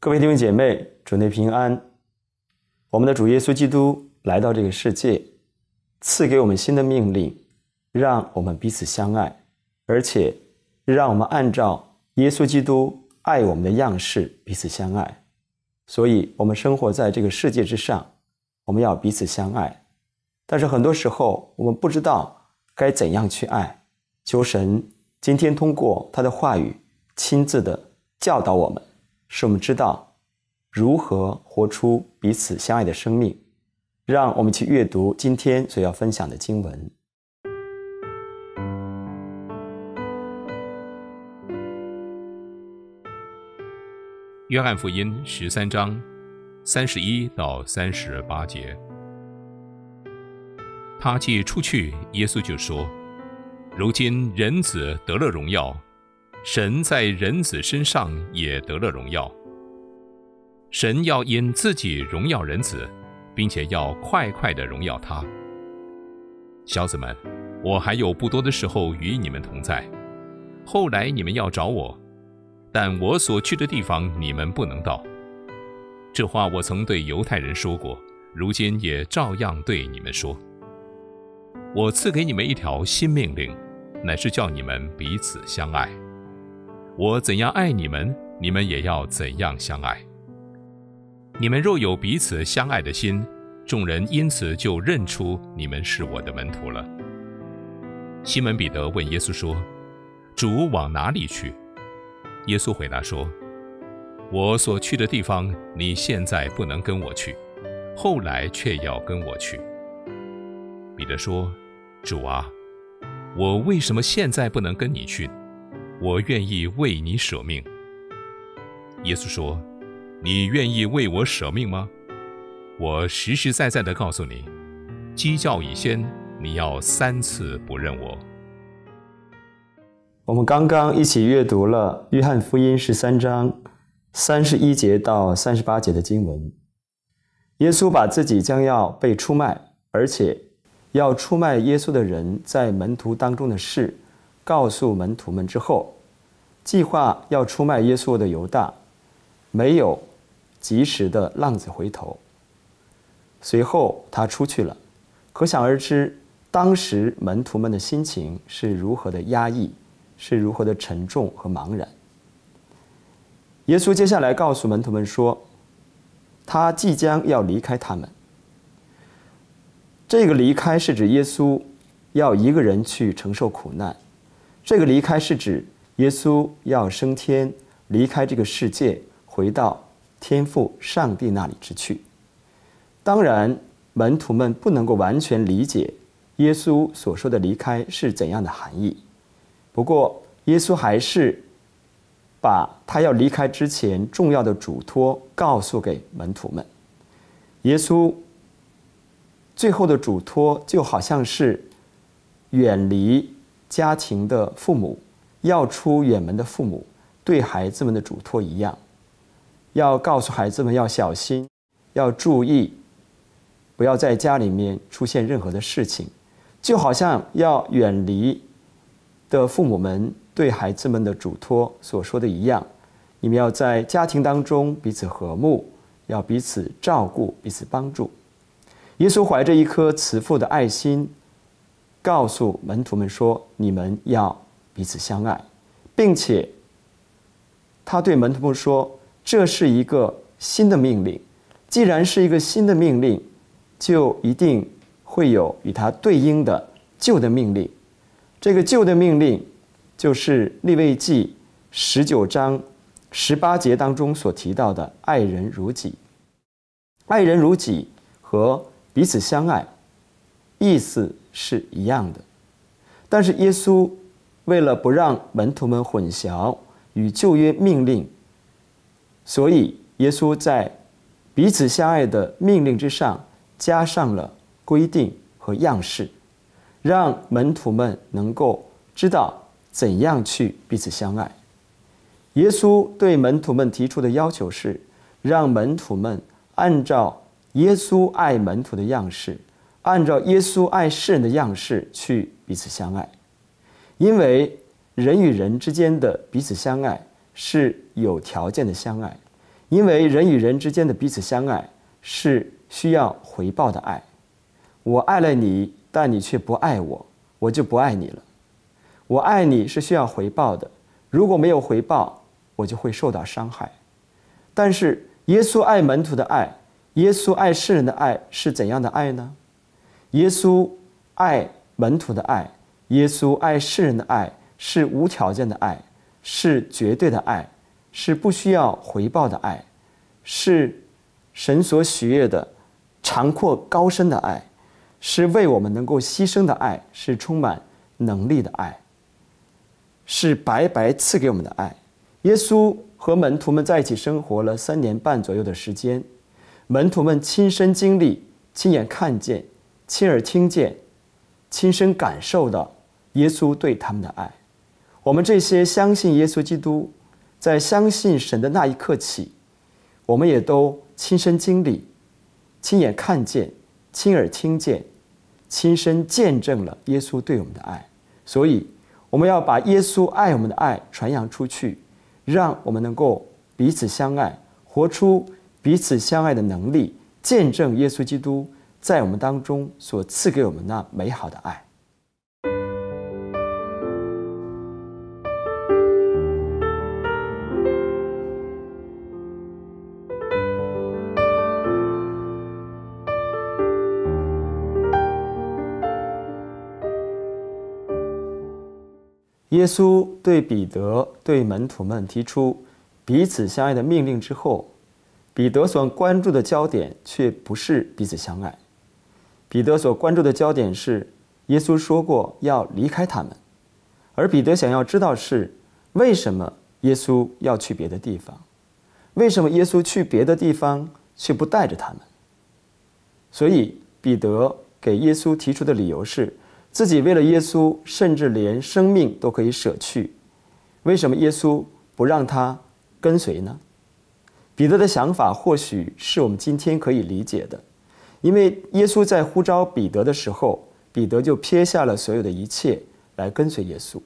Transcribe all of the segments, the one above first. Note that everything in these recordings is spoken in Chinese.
各位弟兄姐妹，主内平安。我们的主耶稣基督来到这个世界，赐给我们新的命令，让我们彼此相爱，而且让我们按照耶稣基督爱我们的样式彼此相爱。所以，我们生活在这个世界之上，我们要彼此相爱。但是，很多时候我们不知道该怎样去爱。求神今天通过他的话语，亲自的教导我们。是我们知道如何活出彼此相爱的生命，让我们去阅读今天所要分享的经文。约翰福音十三章三十一到三十八节，他既出去，耶稣就说：“如今人子得了荣耀。”神在人子身上也得了荣耀。神要因自己荣耀人子，并且要快快的荣耀他。小子们，我还有不多的时候与你们同在。后来你们要找我，但我所去的地方你们不能到。这话我曾对犹太人说过，如今也照样对你们说。我赐给你们一条新命令，乃是叫你们彼此相爱。我怎样爱你们，你们也要怎样相爱。你们若有彼此相爱的心，众人因此就认出你们是我的门徒了。西门彼得问耶稣说：“主往哪里去？”耶稣回答说：“我所去的地方，你现在不能跟我去，后来却要跟我去。”彼得说：“主啊，我为什么现在不能跟你去？”我愿意为你舍命。耶稣说：“你愿意为我舍命吗？”我实实在在的告诉你，鸡叫以先，你要三次不认我。我们刚刚一起阅读了《约翰福音》十三章三十一节到三十八节的经文，耶稣把自己将要被出卖，而且要出卖耶稣的人在门徒当中的事。告诉门徒们之后，计划要出卖耶稣的犹大，没有及时的浪子回头。随后他出去了，可想而知，当时门徒们的心情是如何的压抑，是如何的沉重和茫然。耶稣接下来告诉门徒们说，他即将要离开他们。这个离开是指耶稣要一个人去承受苦难。这个离开是指耶稣要升天，离开这个世界，回到天父上帝那里之去。当然，门徒们不能够完全理解耶稣所说的离开是怎样的含义。不过，耶稣还是把他要离开之前重要的嘱托告诉给门徒们。耶稣最后的嘱托就好像是远离。家庭的父母要出远门的父母对孩子们的嘱托一样，要告诉孩子们要小心，要注意，不要在家里面出现任何的事情，就好像要远离的父母们对孩子们的嘱托所说的一样，你们要在家庭当中彼此和睦，要彼此照顾、彼此帮助。耶稣怀着一颗慈父的爱心。告诉门徒们说：“你们要彼此相爱，并且，他对门徒们说，这是一个新的命令。既然是一个新的命令，就一定会有与它对应的旧的命令。这个旧的命令，就是《利未记》十九章十八节当中所提到的‘爱人如己’。‘爱人如己’和彼此相爱，意思。”是一样的，但是耶稣为了不让门徒们混淆与旧约命令，所以耶稣在彼此相爱的命令之上加上了规定和样式，让门徒们能够知道怎样去彼此相爱。耶稣对门徒们提出的要求是，让门徒们按照耶稣爱门徒的样式。按照耶稣爱世人的样式去彼此相爱，因为人与人之间的彼此相爱是有条件的相爱，因为人与人之间的彼此相爱是需要回报的爱。我爱了你，但你却不爱我，我就不爱你了。我爱你是需要回报的，如果没有回报，我就会受到伤害。但是耶稣爱门徒的爱，耶稣爱世人的爱是怎样的爱呢？耶稣爱门徒的爱，耶稣爱世人的爱是无条件的爱，是绝对的爱，是不需要回报的爱，是神所喜悦的、长阔高深的爱，是为我们能够牺牲的爱，是充满能力的爱，是白白赐给我们的爱。耶稣和门徒们在一起生活了三年半左右的时间，门徒们亲身经历、亲眼看见。亲耳听见、亲身感受到耶稣对他们的爱，我们这些相信耶稣基督，在相信神的那一刻起，我们也都亲身经历、亲眼看见、亲耳听见、亲身见证了耶稣对我们的爱。所以，我们要把耶稣爱我们的爱传扬出去，让我们能够彼此相爱，活出彼此相爱的能力，见证耶稣基督。在我们当中所赐给我们那美好的爱。耶稣对彼得对门徒们提出彼此相爱的命令之后，彼得所关注的焦点却不是彼此相爱。彼得所关注的焦点是耶稣说过要离开他们，而彼得想要知道是为什么耶稣要去别的地方，为什么耶稣去别的地方却不带着他们？所以彼得给耶稣提出的理由是，自己为了耶稣甚至连生命都可以舍去，为什么耶稣不让他跟随呢？彼得的想法或许是我们今天可以理解的。因为耶稣在呼召彼得的时候，彼得就撇下了所有的一切来跟随耶稣。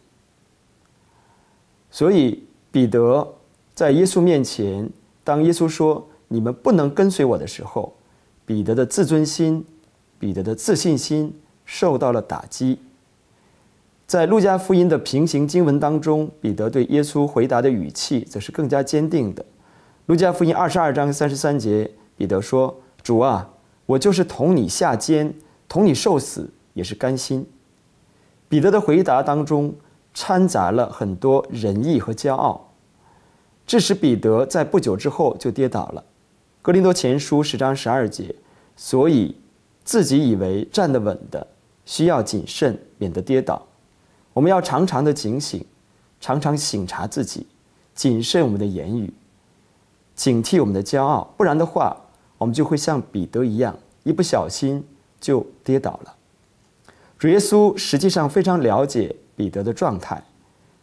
所以，彼得在耶稣面前，当耶稣说“你们不能跟随我的时候”，彼得的自尊心、彼得的自信心受到了打击。在路加福音的平行经文当中，彼得对耶稣回答的语气则是更加坚定的。路加福音二十二章三十三节，彼得说：“主啊！”我就是同你下监，同你受死，也是甘心。彼得的回答当中掺杂了很多仁义和骄傲，致使彼得在不久之后就跌倒了。格林多前书十章十二节，所以自己以为站得稳的，需要谨慎，免得跌倒。我们要常常的警醒，常常省察自己，谨慎我们的言语，警惕我们的骄傲，不然的话。我们就会像彼得一样，一不小心就跌倒了。主耶稣实际上非常了解彼得的状态，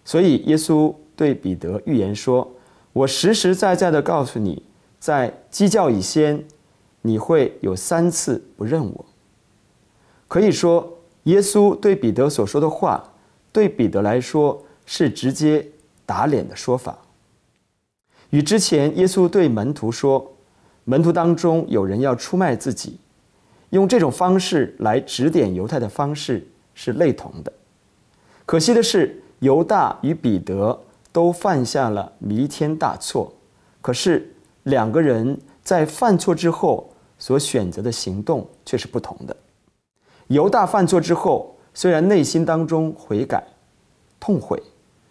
所以耶稣对彼得预言说：“我实实在在地告诉你，在鸡叫以前，你会有三次不认我。”可以说，耶稣对彼得所说的话，对彼得来说是直接打脸的说法。与之前耶稣对门徒说。门徒当中有人要出卖自己，用这种方式来指点犹太的方式是类同的。可惜的是，犹大与彼得都犯下了弥天大错。可是两个人在犯错之后所选择的行动却是不同的。犹大犯错之后，虽然内心当中悔改、痛悔，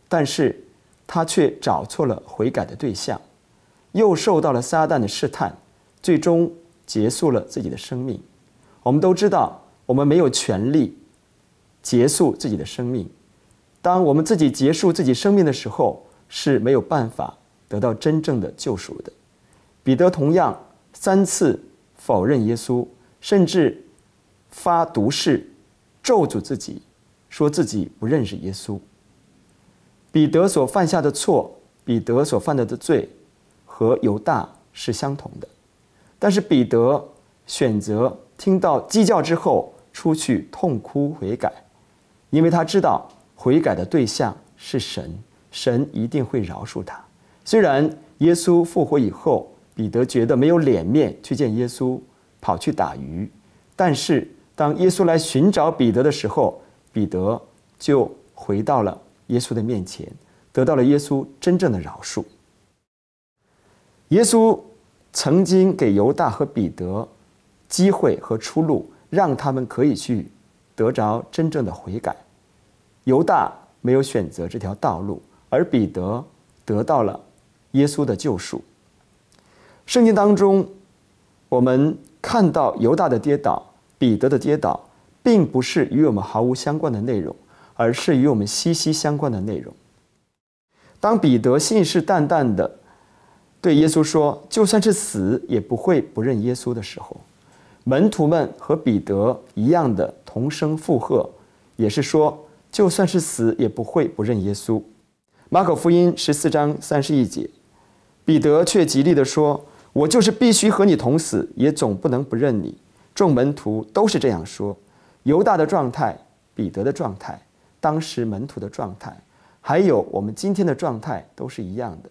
但是他却找错了悔改的对象，又受到了撒旦的试探。最终结束了自己的生命。我们都知道，我们没有权利结束自己的生命。当我们自己结束自己生命的时候，是没有办法得到真正的救赎的。彼得同样三次否认耶稣，甚至发毒誓咒诅自己，说自己不认识耶稣。彼得所犯下的错，彼得所犯的罪，和犹大是相同的。但是彼得选择听到鸡叫之后出去痛哭悔改，因为他知道悔改的对象是神，神一定会饶恕他。虽然耶稣复活以后，彼得觉得没有脸面去见耶稣，跑去打鱼，但是当耶稣来寻找彼得的时候，彼得就回到了耶稣的面前，得到了耶稣真正的饶恕。耶稣。曾经给犹大和彼得机会和出路，让他们可以去得着真正的悔改。犹大没有选择这条道路，而彼得得到了耶稣的救赎。圣经当中，我们看到犹大的跌倒、彼得的跌倒，并不是与我们毫无相关的内容，而是与我们息息相关的内容。当彼得信誓旦旦的。对耶稣说：“就算是死，也不会不认耶稣。”的时候，门徒们和彼得一样的同声附和，也是说：“就算是死，也不会不认耶稣。”马可福音十四章三十一节，彼得却极力地说：“我就是必须和你同死，也总不能不认你。”众门徒都是这样说。犹大的状态、彼得的状态、当时门徒的状态，还有我们今天的状态，都是一样的。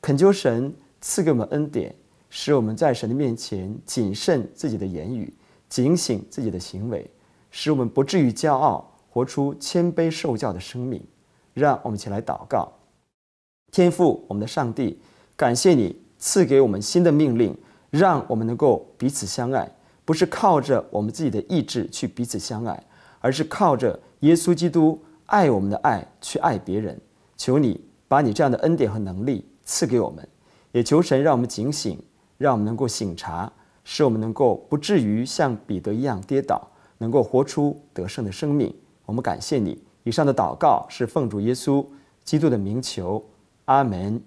恳求神。赐给我们恩典，使我们在神的面前谨慎自己的言语，警醒自己的行为，使我们不至于骄傲，活出谦卑受教的生命。让我们一起来祷告：天父，我们的上帝，感谢你赐给我们新的命令，让我们能够彼此相爱，不是靠着我们自己的意志去彼此相爱，而是靠着耶稣基督爱我们的爱去爱别人。求你把你这样的恩典和能力赐给我们。也求神让我们警醒，让我们能够醒察，使我们能够不至于像彼得一样跌倒，能够活出得胜的生命。我们感谢你。以上的祷告是奉主耶稣基督的名求，阿门。